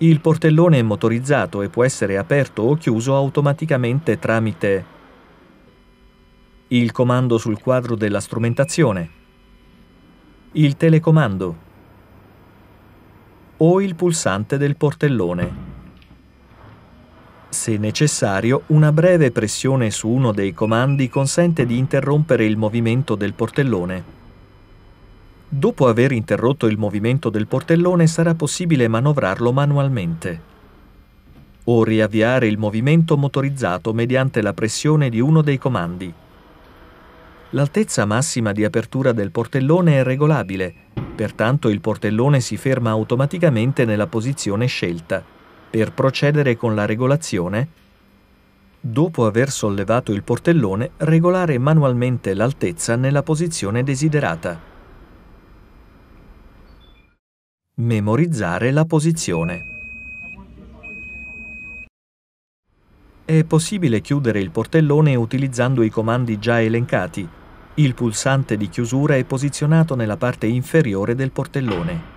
Il portellone è motorizzato e può essere aperto o chiuso automaticamente tramite il comando sul quadro della strumentazione, il telecomando o il pulsante del portellone. Se necessario, una breve pressione su uno dei comandi consente di interrompere il movimento del portellone. Dopo aver interrotto il movimento del portellone sarà possibile manovrarlo manualmente o riavviare il movimento motorizzato mediante la pressione di uno dei comandi. L'altezza massima di apertura del portellone è regolabile, pertanto il portellone si ferma automaticamente nella posizione scelta. Per procedere con la regolazione, dopo aver sollevato il portellone, regolare manualmente l'altezza nella posizione desiderata. Memorizzare la posizione. È possibile chiudere il portellone utilizzando i comandi già elencati. Il pulsante di chiusura è posizionato nella parte inferiore del portellone.